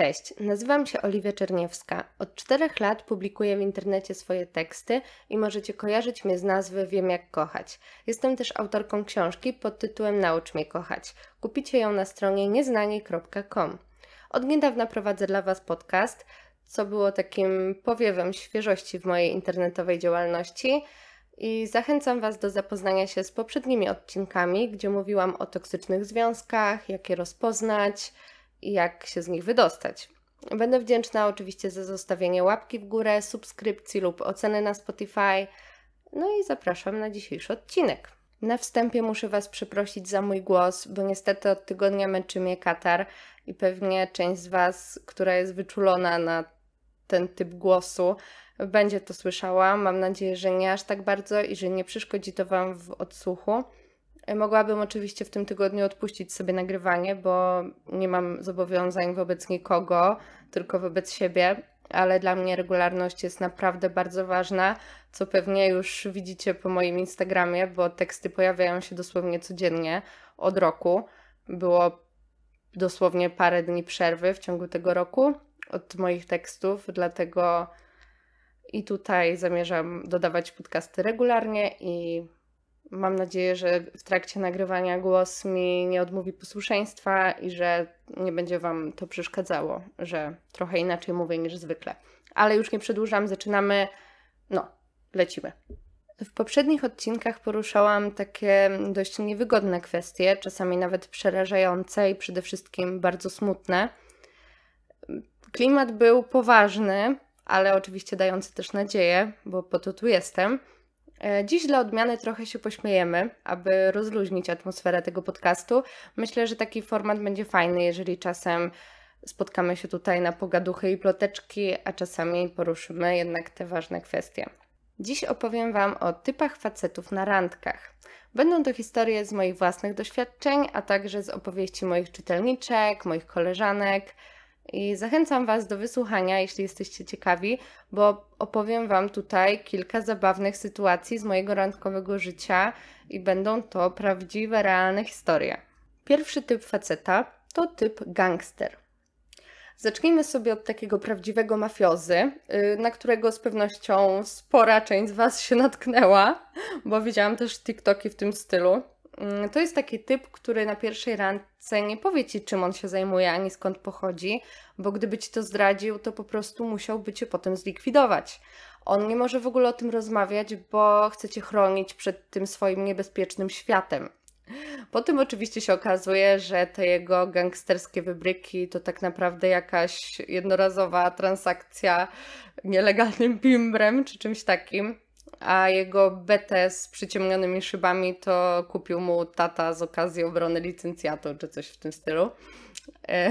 Cześć, nazywam się Oliwia Czerniewska. Od czterech lat publikuję w internecie swoje teksty i możecie kojarzyć mnie z nazwy Wiem jak kochać. Jestem też autorką książki pod tytułem Naucz mnie kochać. Kupicie ją na stronie nieznani.com. Od niedawna prowadzę dla Was podcast, co było takim powiewem świeżości w mojej internetowej działalności i zachęcam Was do zapoznania się z poprzednimi odcinkami, gdzie mówiłam o toksycznych związkach, jak je rozpoznać, jak się z nich wydostać. Będę wdzięczna oczywiście za zostawienie łapki w górę, subskrypcji lub oceny na Spotify. No i zapraszam na dzisiejszy odcinek. Na wstępie muszę Was przeprosić za mój głos, bo niestety od tygodnia męczy mnie katar i pewnie część z Was, która jest wyczulona na ten typ głosu, będzie to słyszała. Mam nadzieję, że nie aż tak bardzo i że nie przeszkodzi to Wam w odsłuchu. Mogłabym oczywiście w tym tygodniu odpuścić sobie nagrywanie, bo nie mam zobowiązań wobec nikogo, tylko wobec siebie, ale dla mnie regularność jest naprawdę bardzo ważna, co pewnie już widzicie po moim Instagramie, bo teksty pojawiają się dosłownie codziennie od roku. Było dosłownie parę dni przerwy w ciągu tego roku od moich tekstów, dlatego i tutaj zamierzam dodawać podcasty regularnie i mam nadzieję, że w trakcie nagrywania głos mi nie odmówi posłuszeństwa i że nie będzie Wam to przeszkadzało, że trochę inaczej mówię niż zwykle. Ale już nie przedłużam, zaczynamy. No, lecimy. W poprzednich odcinkach poruszałam takie dość niewygodne kwestie, czasami nawet przerażające i przede wszystkim bardzo smutne. Klimat był poważny, ale oczywiście dający też nadzieję, bo po to tu jestem. E, dziś dla odmiany trochę się pośmiejemy, aby rozluźnić atmosferę tego podcastu. Myślę, że taki format będzie fajny, jeżeli czasem spotkamy się tutaj na pogaduchy i ploteczki, a czasami poruszymy jednak te ważne kwestie. Dziś opowiem Wam o typach facetów na randkach. Będą to historie z moich własnych doświadczeń, a także z opowieści moich czytelniczek, moich koleżanek, i zachęcam Was do wysłuchania, jeśli jesteście ciekawi, bo opowiem Wam tutaj kilka zabawnych sytuacji z mojego randkowego życia i będą to prawdziwe, realne historie. Pierwszy typ faceta to typ gangster. Zacznijmy sobie od takiego prawdziwego mafiozy, y, na którego z pewnością spora część z Was się natknęła, bo widziałam też TikToki w tym stylu. Mm, to jest taki typ, który na pierwszej randce nie powie ci, czym on się zajmuje ani skąd pochodzi, bo gdyby ci to zdradził, to po prostu musiałby cię potem zlikwidować. On nie może w ogóle o tym rozmawiać, bo chce cię chronić przed tym swoim niebezpiecznym światem. Potem oczywiście się okazuje, że te jego gangsterskie wybryki to tak naprawdę jakaś jednorazowa transakcja nielegalnym pimbrem czy czymś takim a jego BT z przyciemnionymi szybami to kupił mu tata z okazji obrony licencjatu czy coś w tym stylu. E,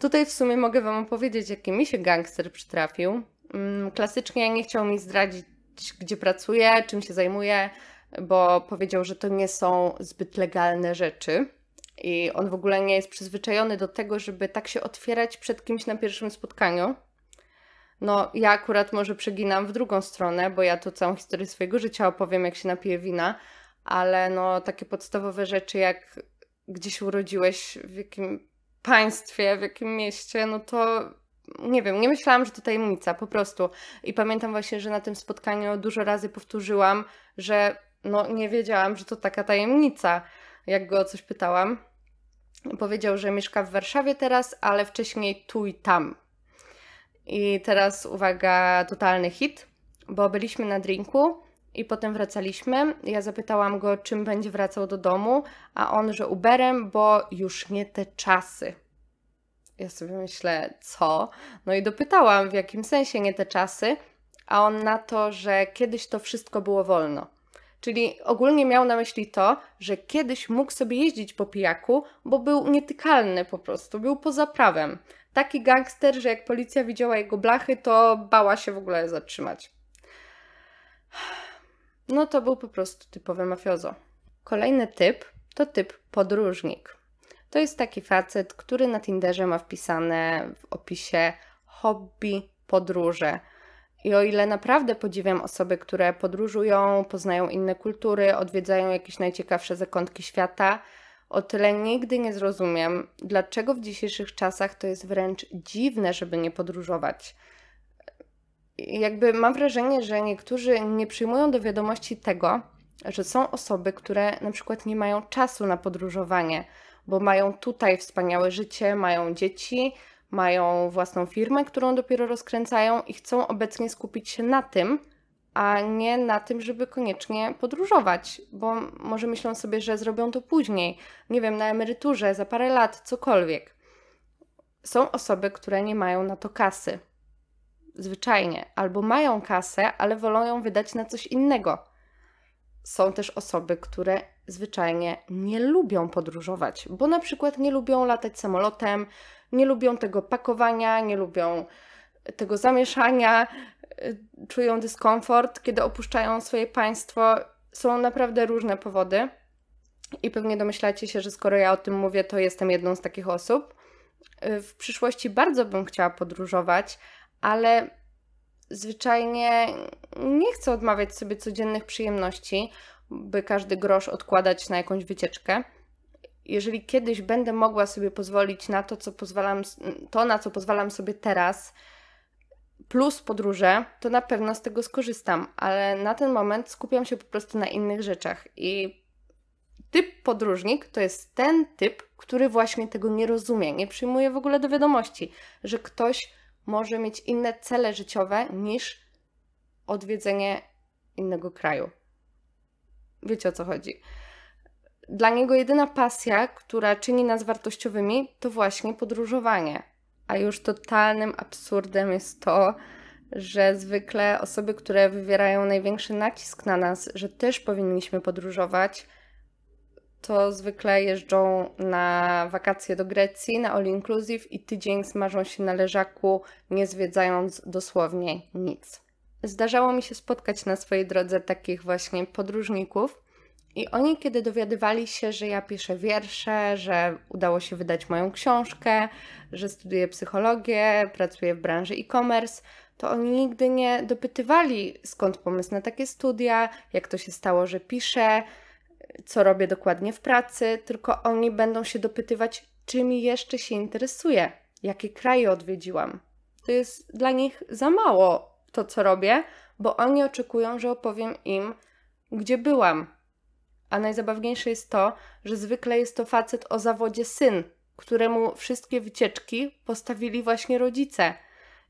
tutaj w sumie mogę Wam opowiedzieć, jaki mi się gangster przytrafił. Mm, klasycznie nie chciał mi zdradzić, gdzie pracuje, czym się zajmuje, bo powiedział, że to nie są zbyt legalne rzeczy. I on w ogóle nie jest przyzwyczajony do tego, żeby tak się otwierać przed kimś na pierwszym spotkaniu. No, ja akurat może przeginam w drugą stronę, bo ja tu całą historię swojego życia opowiem, jak się napiję wina, ale no, takie podstawowe rzeczy, jak gdzieś urodziłeś, w jakim państwie, w jakim mieście, no to nie wiem, nie myślałam, że to tajemnica, po prostu. I pamiętam właśnie, że na tym spotkaniu dużo razy powtórzyłam, że no, nie wiedziałam, że to taka tajemnica, jak go o coś pytałam. Powiedział, że mieszka w Warszawie teraz, ale wcześniej tu i tam i teraz uwaga, totalny hit, bo byliśmy na drinku i potem wracaliśmy. Ja zapytałam go, czym będzie wracał do domu, a on, że Uberem, bo już nie te czasy. Ja sobie myślę, co? No i dopytałam, w jakim sensie nie te czasy, a on na to, że kiedyś to wszystko było wolno. Czyli ogólnie miał na myśli to, że kiedyś mógł sobie jeździć po pijaku, bo był nietykalny po prostu, był poza prawem. Taki gangster, że jak policja widziała jego blachy, to bała się w ogóle zatrzymać. No to był po prostu typowy mafiozo. Kolejny typ to typ podróżnik. To jest taki facet, który na Tinderze ma wpisane w opisie hobby podróże. I o ile naprawdę podziwiam osoby, które podróżują, poznają inne kultury, odwiedzają jakieś najciekawsze zakątki świata, o tyle nigdy nie zrozumiem, dlaczego w dzisiejszych czasach to jest wręcz dziwne, żeby nie podróżować. Jakby mam wrażenie, że niektórzy nie przyjmują do wiadomości tego, że są osoby, które na przykład nie mają czasu na podróżowanie, bo mają tutaj wspaniałe życie, mają dzieci, mają własną firmę, którą dopiero rozkręcają i chcą obecnie skupić się na tym, a nie na tym, żeby koniecznie podróżować, bo może myślą sobie, że zrobią to później, nie wiem, na emeryturze, za parę lat, cokolwiek. Są osoby, które nie mają na to kasy. Zwyczajnie, albo mają kasę, ale wolą ją wydać na coś innego. Są też osoby, które zwyczajnie nie lubią podróżować, bo na przykład nie lubią latać samolotem, nie lubią tego pakowania, nie lubią tego zamieszania, e, czują dyskomfort, kiedy opuszczają swoje państwo. Są naprawdę różne powody. I pewnie domyślacie się, że skoro ja o tym mówię, to jestem jedną z takich osób. E, w przyszłości bardzo bym chciała podróżować, ale zwyczajnie nie chcę odmawiać sobie codziennych przyjemności, by każdy grosz odkładać na jakąś wycieczkę. Jeżeli kiedyś będę mogła sobie pozwolić na to, co pozwalam, to na co pozwalam sobie teraz, plus podróże, to na pewno z tego skorzystam, ale na ten moment skupiam się po prostu na innych rzeczach i typ podróżnik to jest ten typ, który właśnie tego nie rozumie, nie przyjmuje w ogóle do wiadomości, że ktoś może mieć inne cele życiowe niż odwiedzenie innego kraju. Wiecie o co chodzi. Dla niego jedyna pasja, która czyni nas wartościowymi, to właśnie podróżowanie. A już totalnym absurdem jest to, że zwykle osoby, które wywierają największy nacisk na nas, że też powinniśmy podróżować, to zwykle jeżdżą na wakacje do Grecji, na all inclusive i tydzień smażą się na leżaku, nie zwiedzając dosłownie nic. Zdarzało mi się spotkać na swojej drodze takich właśnie podróżników, i oni, kiedy dowiadywali się, że ja piszę wiersze, że udało się wydać moją książkę, że studiuję psychologię, pracuję w branży e-commerce, to oni nigdy nie dopytywali, skąd pomysł na takie studia, jak to się stało, że piszę, co robię dokładnie w pracy, tylko oni będą się dopytywać, czym jeszcze się interesuję, jakie kraje odwiedziłam. To jest dla nich za mało to, co robię, bo oni oczekują, że opowiem im, gdzie byłam, a najzabawniejsze jest to, że zwykle jest to facet o zawodzie syn, któremu wszystkie wycieczki postawili właśnie rodzice.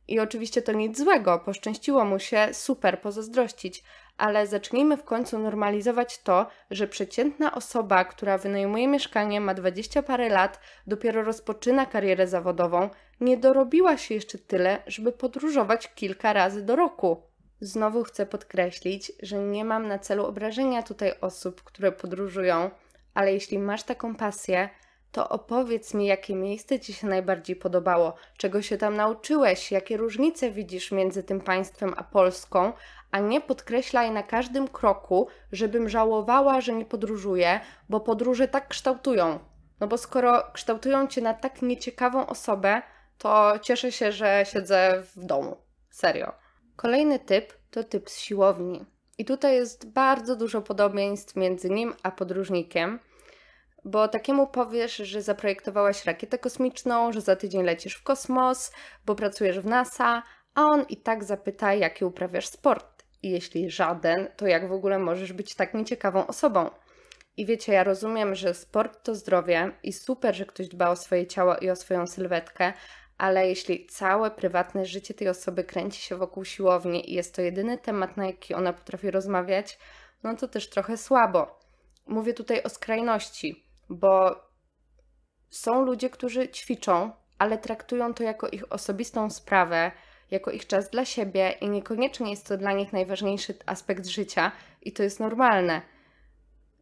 I oczywiście to nic złego, poszczęściło mu się super pozazdrościć, ale zacznijmy w końcu normalizować to, że przeciętna osoba, która wynajmuje mieszkanie, ma dwadzieścia parę lat, dopiero rozpoczyna karierę zawodową, nie dorobiła się jeszcze tyle, żeby podróżować kilka razy do roku. Znowu chcę podkreślić, że nie mam na celu obrażenia tutaj osób, które podróżują, ale jeśli masz taką pasję, to opowiedz mi, jakie miejsce Ci się najbardziej podobało, czego się tam nauczyłeś, jakie różnice widzisz między tym państwem a Polską, a nie podkreślaj na każdym kroku, żebym żałowała, że nie podróżuję, bo podróże tak kształtują. No bo skoro kształtują Cię na tak nieciekawą osobę, to cieszę się, że siedzę w domu. Serio. Kolejny typ to typ z siłowni. I tutaj jest bardzo dużo podobieństw między nim a podróżnikiem, bo takiemu powiesz, że zaprojektowałaś rakietę kosmiczną, że za tydzień lecisz w kosmos, bo pracujesz w NASA, a on i tak zapyta, jaki uprawiasz sport. I jeśli żaden, to jak w ogóle możesz być tak nieciekawą osobą? I wiecie, ja rozumiem, że sport to zdrowie i super, że ktoś dba o swoje ciało i o swoją sylwetkę, ale jeśli całe prywatne życie tej osoby kręci się wokół siłowni i jest to jedyny temat, na jaki ona potrafi rozmawiać, no to też trochę słabo. Mówię tutaj o skrajności, bo są ludzie, którzy ćwiczą, ale traktują to jako ich osobistą sprawę, jako ich czas dla siebie i niekoniecznie jest to dla nich najważniejszy aspekt życia i to jest normalne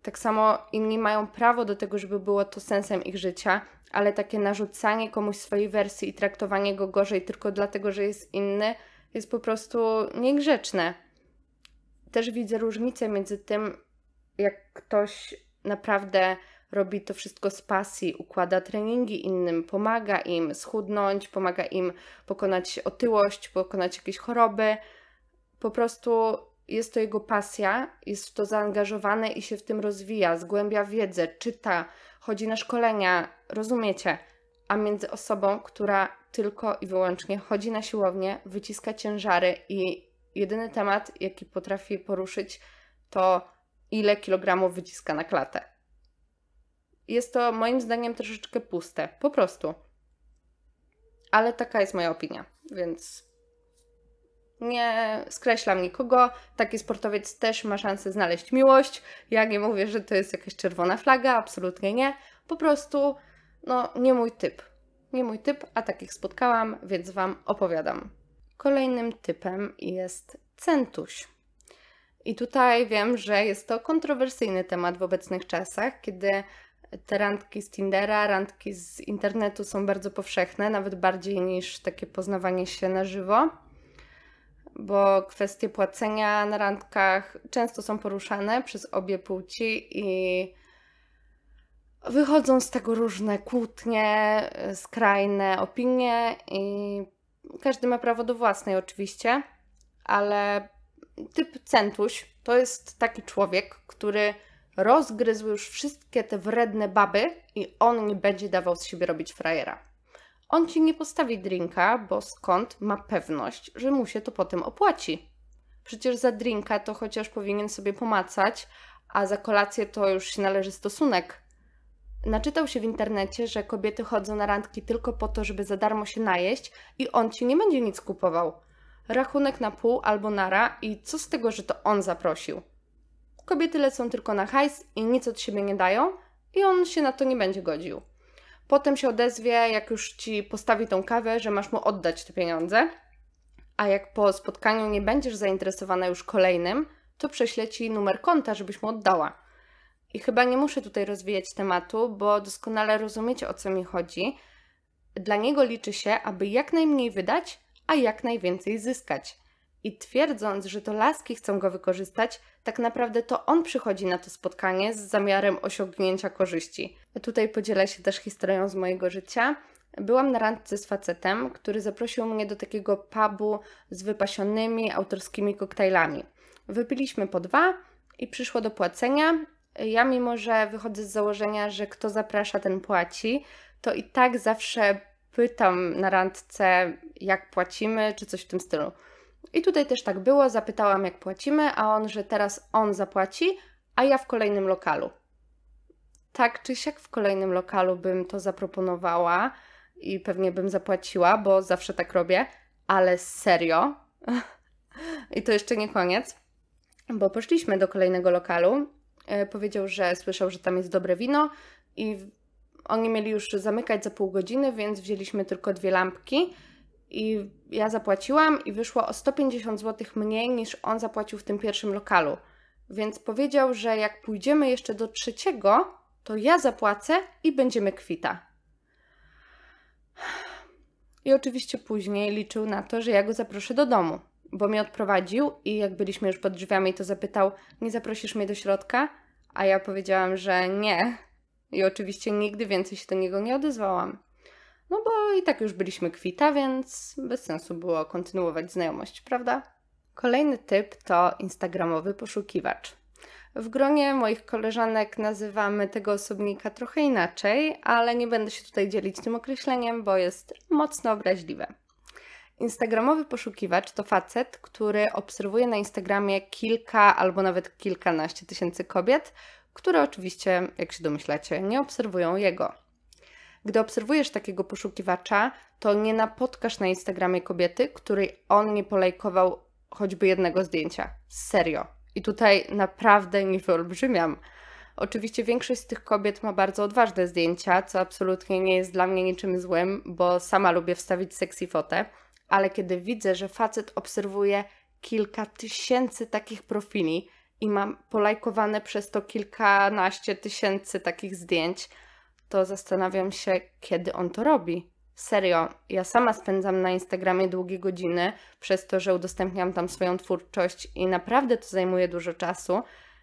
tak samo inni mają prawo do tego, żeby było to sensem ich życia, ale takie narzucanie komuś swojej wersji i traktowanie go gorzej tylko dlatego, że jest inny, jest po prostu niegrzeczne. Też widzę różnicę między tym, jak ktoś naprawdę robi to wszystko z pasji, układa treningi innym, pomaga im schudnąć, pomaga im pokonać otyłość, pokonać jakieś choroby. Po prostu jest to jego pasja, jest w to zaangażowane i się w tym rozwija, zgłębia wiedzę, czyta, chodzi na szkolenia, rozumiecie? A między osobą, która tylko i wyłącznie chodzi na siłownię, wyciska ciężary i jedyny temat, jaki potrafi poruszyć, to ile kilogramów wyciska na klatę. Jest to moim zdaniem troszeczkę puste, po prostu. Ale taka jest moja opinia, więc nie skreślam nikogo. Taki sportowiec też ma szansę znaleźć miłość. Ja nie mówię, że to jest jakaś czerwona flaga, absolutnie nie. Po prostu, no, nie mój typ. Nie mój typ, a takich spotkałam, więc Wam opowiadam. Kolejnym typem jest centuś. I tutaj wiem, że jest to kontrowersyjny temat w obecnych czasach, kiedy te randki z Tindera, randki z internetu są bardzo powszechne, nawet bardziej niż takie poznawanie się na żywo bo kwestie płacenia na randkach często są poruszane przez obie płci i wychodzą z tego różne kłótnie, skrajne opinie i każdy ma prawo do własnej oczywiście, ale typ centuś to jest taki człowiek, który rozgryzł już wszystkie te wredne baby i on nie będzie dawał z siebie robić frajera. On ci nie postawi drinka, bo skąd ma pewność, że mu się to potem opłaci? Przecież za drinka to chociaż powinien sobie pomacać, a za kolację to już się należy stosunek. Naczytał się w internecie, że kobiety chodzą na randki tylko po to, żeby za darmo się najeść i on ci nie będzie nic kupował. Rachunek na pół albo nara i co z tego, że to on zaprosił? Kobiety lecą tylko na hajs i nic od siebie nie dają i on się na to nie będzie godził. Potem się odezwie, jak już ci postawi tą kawę, że masz mu oddać te pieniądze. A jak po spotkaniu nie będziesz zainteresowana już kolejnym, to prześle ci numer konta, żebyś mu oddała. I chyba nie muszę tutaj rozwijać tematu, bo doskonale rozumiecie o co mi chodzi. Dla niego liczy się, aby jak najmniej wydać, a jak najwięcej zyskać. I twierdząc, że to laski chcą go wykorzystać, tak naprawdę to on przychodzi na to spotkanie z zamiarem osiągnięcia korzyści. Tutaj podzielę się też historią z mojego życia. Byłam na randce z facetem, który zaprosił mnie do takiego pubu z wypasionymi autorskimi koktajlami. Wypiliśmy po dwa i przyszło do płacenia. Ja, mimo że wychodzę z założenia, że kto zaprasza, ten płaci, to i tak zawsze pytam na randce, jak płacimy, czy coś w tym stylu. I tutaj też tak było, zapytałam jak płacimy, a on, że teraz on zapłaci, a ja w kolejnym lokalu. Tak czy siak w kolejnym lokalu bym to zaproponowała i pewnie bym zapłaciła, bo zawsze tak robię, ale serio. I to jeszcze nie koniec, bo poszliśmy do kolejnego lokalu. E, powiedział, że słyszał, że tam jest dobre wino i oni mieli już zamykać za pół godziny, więc wzięliśmy tylko dwie lampki i ja zapłaciłam i wyszło o 150 zł mniej niż on zapłacił w tym pierwszym lokalu. Więc powiedział, że jak pójdziemy jeszcze do trzeciego, to ja zapłacę i będziemy kwita. I oczywiście później liczył na to, że ja go zaproszę do domu, bo mnie odprowadził i jak byliśmy już pod drzwiami, to zapytał: Nie zaprosisz mnie do środka? A ja powiedziałam, że nie. I oczywiście nigdy więcej się do niego nie odezwałam. No bo i tak już byliśmy kwita, więc bez sensu było kontynuować znajomość, prawda? Kolejny typ to instagramowy poszukiwacz. W gronie moich koleżanek nazywamy tego osobnika trochę inaczej, ale nie będę się tutaj dzielić tym określeniem, bo jest mocno obraźliwe. Instagramowy poszukiwacz to facet, który obserwuje na Instagramie kilka albo nawet kilkanaście tysięcy kobiet, które oczywiście, jak się domyślacie, nie obserwują jego. Gdy obserwujesz takiego poszukiwacza, to nie napotkasz na Instagramie kobiety, której on nie polajkował choćby jednego zdjęcia. Serio. I tutaj naprawdę nie wyolbrzymiam. Oczywiście większość z tych kobiet ma bardzo odważne zdjęcia, co absolutnie nie jest dla mnie niczym złym, bo sama lubię wstawić sexy fotę, ale kiedy widzę, że facet obserwuje kilka tysięcy takich profili i mam polajkowane przez to kilkanaście tysięcy takich zdjęć, to zastanawiam się, kiedy on to robi. Serio, ja sama spędzam na Instagramie długie godziny, przez to, że udostępniam tam swoją twórczość i naprawdę to zajmuje dużo czasu,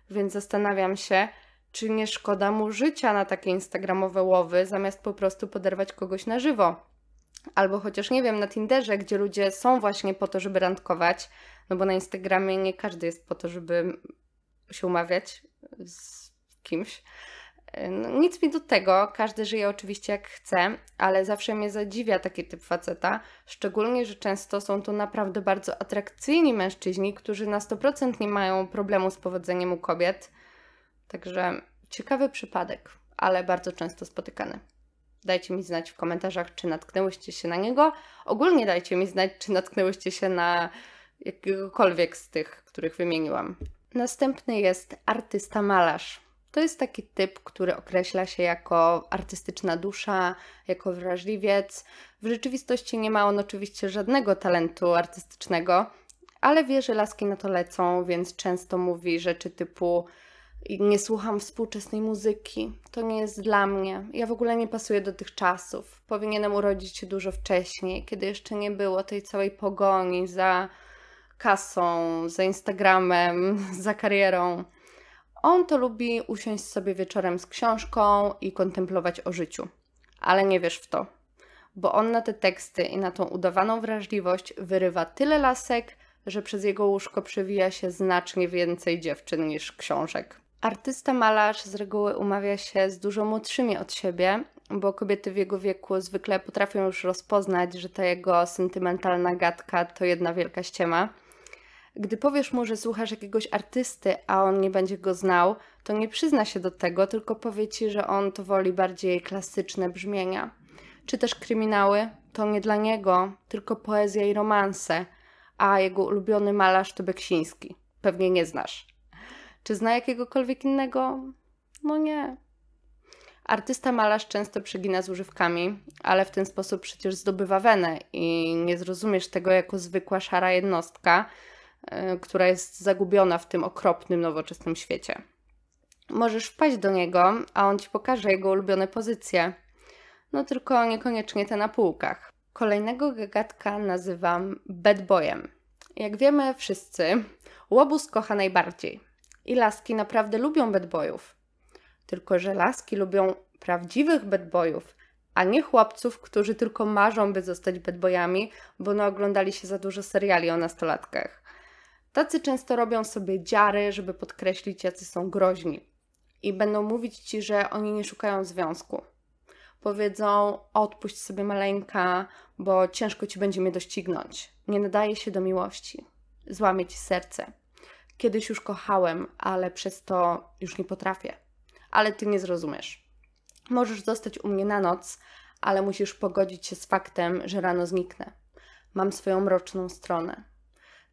więc zastanawiam się, czy nie szkoda mu życia na takie Instagramowe łowy, zamiast po prostu poderwać kogoś na żywo. Albo chociaż nie wiem, na Tinderze, gdzie ludzie są właśnie po to, żeby randkować, no bo na Instagramie nie każdy jest po to, żeby się umawiać z kimś. No, nic mi do tego, każdy żyje oczywiście jak chce, ale zawsze mnie zadziwia taki typ faceta, szczególnie, że często są to naprawdę bardzo atrakcyjni mężczyźni, którzy na 100% nie mają problemu z powodzeniem u kobiet. Także ciekawy przypadek, ale bardzo często spotykany. Dajcie mi znać w komentarzach, czy natknęłyście się na niego. Ogólnie dajcie mi znać, czy natknęłyście się na jakiegokolwiek z tych, których wymieniłam. Następny jest artysta malarz. To jest taki typ, który określa się jako artystyczna dusza, jako wrażliwiec. W rzeczywistości nie ma on oczywiście żadnego talentu artystycznego, ale wie, że laski na to lecą, więc często mówi rzeczy typu nie słucham współczesnej muzyki, to nie jest dla mnie, ja w ogóle nie pasuję do tych czasów, powinienem urodzić się dużo wcześniej, kiedy jeszcze nie było tej całej pogoni za kasą, za Instagramem, za karierą. On to lubi usiąść sobie wieczorem z książką i kontemplować o życiu. Ale nie wiesz w to, bo on na te teksty i na tą udawaną wrażliwość wyrywa tyle lasek, że przez jego łóżko przewija się znacznie więcej dziewczyn niż książek. Artysta malarz z reguły umawia się z dużo młodszymi od siebie, bo kobiety w jego wieku zwykle potrafią już rozpoznać, że ta jego sentymentalna gadka to jedna wielka ściema gdy powiesz mu, że słuchasz jakiegoś artysty, a on nie będzie go znał, to nie przyzna się do tego, tylko powie ci, że on to woli bardziej klasyczne brzmienia. Czy też kryminały to nie dla niego, tylko poezja i romanse, a jego ulubiony malarz to Beksiński. Pewnie nie znasz. Czy zna jakiegokolwiek innego? No nie. Artysta malarz często przegina z używkami, ale w ten sposób przecież zdobywa wenę i nie zrozumiesz tego jako zwykła szara jednostka, E, która jest zagubiona w tym okropnym, nowoczesnym świecie. Możesz wpaść do niego, a on ci pokaże jego ulubione pozycje. No tylko niekoniecznie te na półkach. Kolejnego gagatka nazywam bad boyem. Jak wiemy wszyscy, łobuz kocha najbardziej. I laski naprawdę lubią bad boyów. Tylko, że laski lubią prawdziwych bad boyów, a nie chłopców, którzy tylko marzą, by zostać bad boyami, bo naoglądali się za dużo seriali o nastolatkach. Tacy często robią sobie dziary, żeby podkreślić, jacy są groźni. I będą mówić ci, że oni nie szukają związku. Powiedzą: odpuść sobie maleńka, bo ciężko ci będzie mnie doścignąć. Nie nadaje się do miłości. Złamie ci serce. Kiedyś już kochałem, ale przez to już nie potrafię. Ale ty nie zrozumiesz. Możesz zostać u mnie na noc, ale musisz pogodzić się z faktem, że rano zniknę. Mam swoją mroczną stronę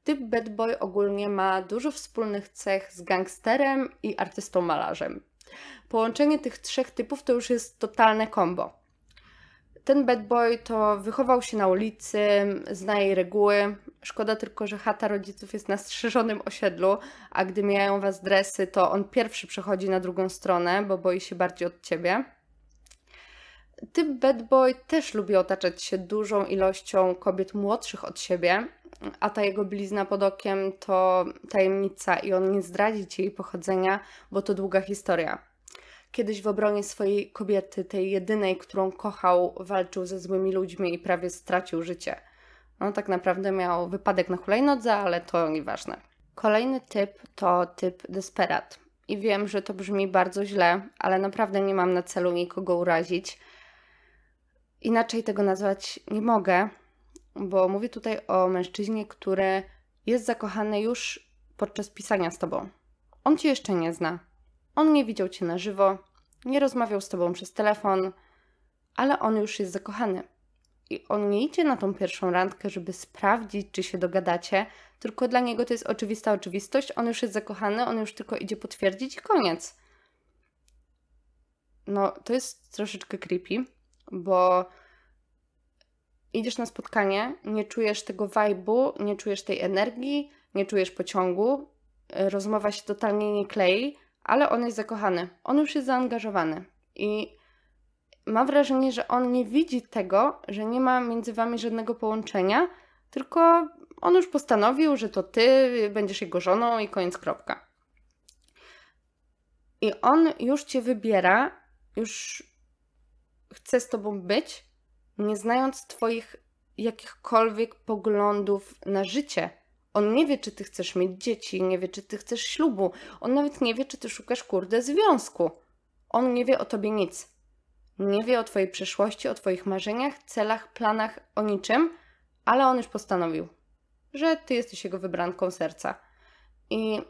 Typ bad boy ogólnie ma dużo wspólnych cech z gangsterem i artystą malarzem. Połączenie tych trzech typów to już jest totalne kombo. Ten bad boy to wychował się na ulicy, zna jej reguły. Szkoda tylko, że chata rodziców jest na strzyżonym osiedlu, a gdy mijają was dresy, to on pierwszy przechodzi na drugą stronę, bo boi się bardziej od ciebie. Typ bad boy też lubi otaczać się dużą ilością kobiet młodszych od siebie, a ta jego blizna pod okiem to tajemnica i on nie zdradzi ci jej pochodzenia, bo to długa historia. Kiedyś w obronie swojej kobiety, tej jedynej, którą kochał, walczył ze złymi ludźmi i prawie stracił życie. No tak naprawdę miał wypadek na hulajnodze, ale to nieważne. Kolejny typ to typ desperat. I wiem, że to brzmi bardzo źle, ale naprawdę nie mam na celu nikogo urazić. Inaczej tego nazwać nie mogę, bo mówię tutaj o mężczyźnie, który jest zakochany już podczas pisania z tobą. On cię jeszcze nie zna. On nie widział cię na żywo, nie rozmawiał z tobą przez telefon, ale on już jest zakochany. I on nie idzie na tą pierwszą randkę, żeby sprawdzić, czy się dogadacie, tylko dla niego to jest oczywista oczywistość. On już jest zakochany, on już tylko idzie potwierdzić i koniec. No, to jest troszeczkę creepy, bo idziesz na spotkanie, nie czujesz tego vibe'u, nie czujesz tej energii, nie czujesz pociągu, e, rozmowa się totalnie nie klei, ale on jest zakochany, on już jest zaangażowany i ma wrażenie, że on nie widzi tego, że nie ma między wami żadnego połączenia, tylko on już postanowił, że to ty będziesz jego żoną i koniec kropka. I on już cię wybiera, już chce z tobą być, nie znając Twoich jakichkolwiek poglądów na życie. On nie wie, czy ty chcesz mieć dzieci, nie wie, czy ty chcesz ślubu. On nawet nie wie, czy ty szukasz kurde związku. On nie wie o tobie nic. Nie wie o twojej przeszłości, o twoich marzeniach, celach, planach, o niczym, ale on już postanowił, że ty jesteś jego wybranką serca. I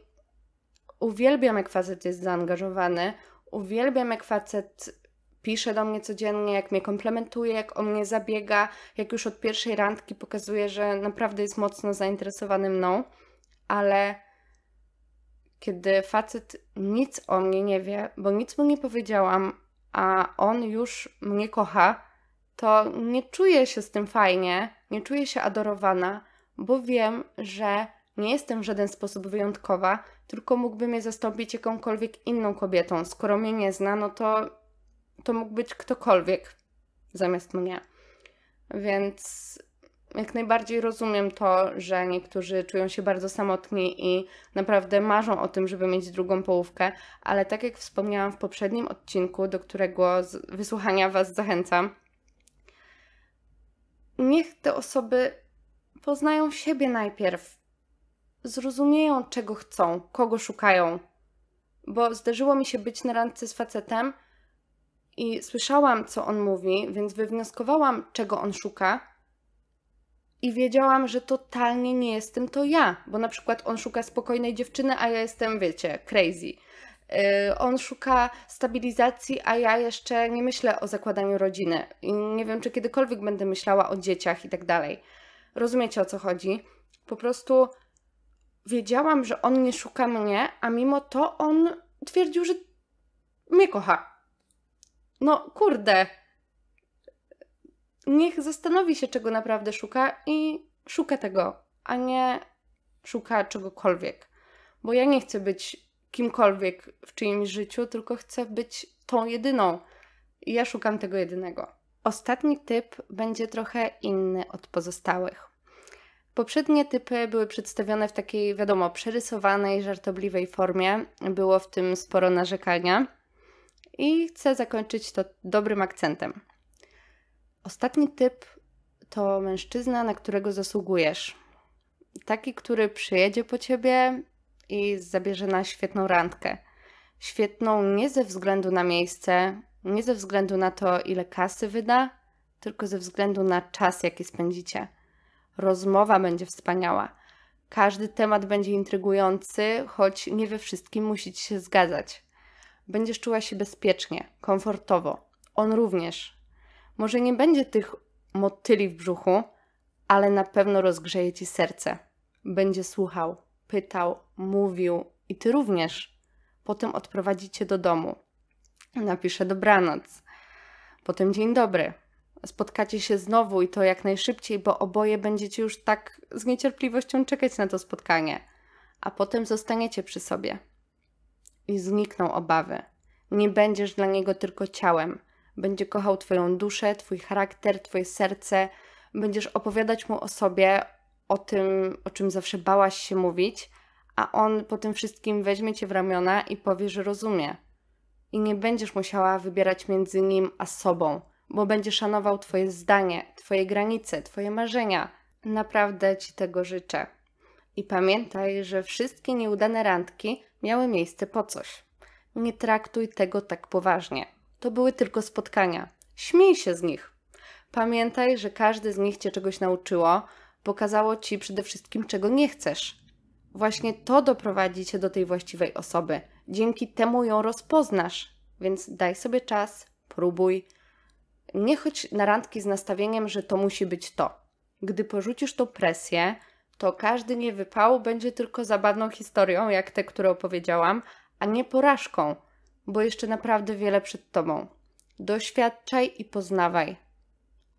uwielbiam, jak facet jest zaangażowany, uwielbiam, jak facet pisze do mnie codziennie, jak mnie komplementuje, jak o mnie zabiega, jak już od pierwszej randki pokazuje, że naprawdę jest mocno zainteresowany mną, ale kiedy facet nic o mnie nie wie, bo nic mu nie powiedziałam, a on już mnie kocha, to nie czuję się z tym fajnie, nie czuję się adorowana, bo wiem, że nie jestem w żaden sposób wyjątkowa, tylko mógłbym je zastąpić jakąkolwiek inną kobietą. Skoro mnie nie zna, no to to mógł być ktokolwiek zamiast mnie. Więc jak najbardziej rozumiem to, że niektórzy czują się bardzo samotni i naprawdę marzą o tym, żeby mieć drugą połówkę, ale tak jak wspomniałam w poprzednim odcinku, do którego wysłuchania Was zachęcam, niech te osoby poznają siebie najpierw, zrozumieją czego chcą, kogo szukają. Bo zdarzyło mi się być na randce z facetem, i słyszałam, co on mówi, więc wywnioskowałam, czego on szuka. I wiedziałam, że totalnie nie jestem to ja, bo na przykład on szuka spokojnej dziewczyny, a ja jestem, wiecie, crazy. Y, on szuka stabilizacji, a ja jeszcze nie myślę o zakładaniu rodziny. I nie wiem, czy kiedykolwiek będę myślała o dzieciach i tak dalej. Rozumiecie o co chodzi? Po prostu wiedziałam, że on nie szuka mnie, a mimo to on twierdził, że mnie kocha no kurde, niech zastanowi się, czego naprawdę szuka i szuka tego, a nie szuka czegokolwiek. Bo ja nie chcę być kimkolwiek w czyimś życiu, tylko chcę być tą jedyną. I ja szukam tego jedynego. Ostatni typ będzie trochę inny od pozostałych. Poprzednie typy były przedstawione w takiej, wiadomo, przerysowanej, żartobliwej formie. Było w tym sporo narzekania. I chcę zakończyć to dobrym akcentem. Ostatni typ to mężczyzna, na którego zasługujesz. Taki, który przyjedzie po ciebie i zabierze na świetną randkę. Świetną nie ze względu na miejsce, nie ze względu na to, ile kasy wyda, tylko ze względu na czas, jaki spędzicie. Rozmowa będzie wspaniała. Każdy temat będzie intrygujący, choć nie we wszystkim musicie się zgadzać będziesz czuła się bezpiecznie, komfortowo. On również. Może nie będzie tych motyli w brzuchu, ale na pewno rozgrzeje ci serce. Będzie słuchał, pytał, mówił i ty również. Potem odprowadzi cię do domu. Napisze dobranoc. Potem dzień dobry. Spotkacie się znowu i to jak najszybciej, bo oboje będziecie już tak z niecierpliwością czekać na to spotkanie. A potem zostaniecie przy sobie i znikną obawy. Nie będziesz dla niego tylko ciałem. Będzie kochał Twoją duszę, Twój charakter, Twoje serce. Będziesz opowiadać mu o sobie, o tym, o czym zawsze bałaś się mówić, a on po tym wszystkim weźmie Cię w ramiona i powie, że rozumie. I nie będziesz musiała wybierać między nim a sobą, bo będzie szanował Twoje zdanie, Twoje granice, Twoje marzenia. Naprawdę Ci tego życzę. I pamiętaj, że wszystkie nieudane randki miały miejsce po coś. Nie traktuj tego tak poważnie. To były tylko spotkania. Śmiej się z nich. Pamiętaj, że każdy z nich cię czegoś nauczyło, pokazało ci przede wszystkim, czego nie chcesz. Właśnie to doprowadzi cię do tej właściwej osoby. Dzięki temu ją rozpoznasz, więc daj sobie czas, próbuj. Nie chodź na randki z nastawieniem, że to musi być to. Gdy porzucisz tą presję, to każdy niewypał będzie tylko zabawną historią, jak te, które opowiedziałam, a nie porażką, bo jeszcze naprawdę wiele przed tobą. Doświadczaj i poznawaj.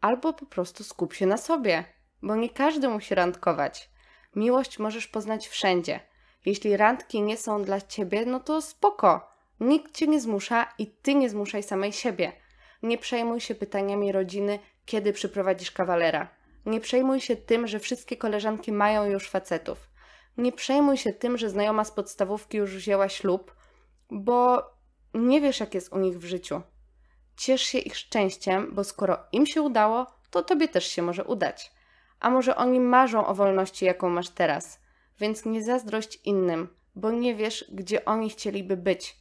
Albo po prostu skup się na sobie, bo nie każdy musi randkować. Miłość możesz poznać wszędzie. Jeśli randki nie są dla ciebie, no to spoko. Nikt cię nie zmusza i ty nie zmuszaj samej siebie. Nie przejmuj się pytaniami rodziny, kiedy przyprowadzisz kawalera. Nie przejmuj się tym, że wszystkie koleżanki mają już facetów. Nie przejmuj się tym, że znajoma z podstawówki już wzięła ślub, bo nie wiesz, jak jest u nich w życiu. Ciesz się ich szczęściem, bo skoro im się udało, to tobie też się może udać. A może oni marzą o wolności, jaką masz teraz, więc nie zazdrość innym, bo nie wiesz, gdzie oni chcieliby być.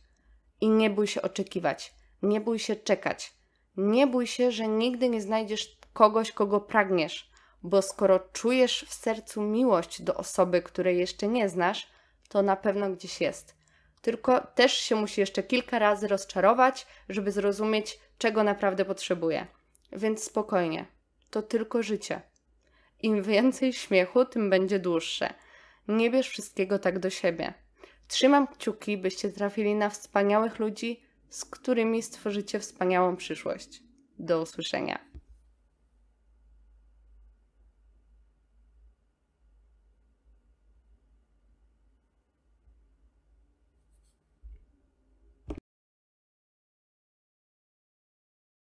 I nie bój się oczekiwać, nie bój się czekać, nie bój się, że nigdy nie znajdziesz kogoś, kogo pragniesz, bo skoro czujesz w sercu miłość do osoby, której jeszcze nie znasz, to na pewno gdzieś jest. Tylko też się musi jeszcze kilka razy rozczarować, żeby zrozumieć, czego naprawdę potrzebuje. Więc spokojnie, to tylko życie. Im więcej śmiechu, tym będzie dłuższe. Nie bierz wszystkiego tak do siebie. Trzymam kciuki, byście trafili na wspaniałych ludzi, z którymi stworzycie wspaniałą przyszłość. Do usłyszenia.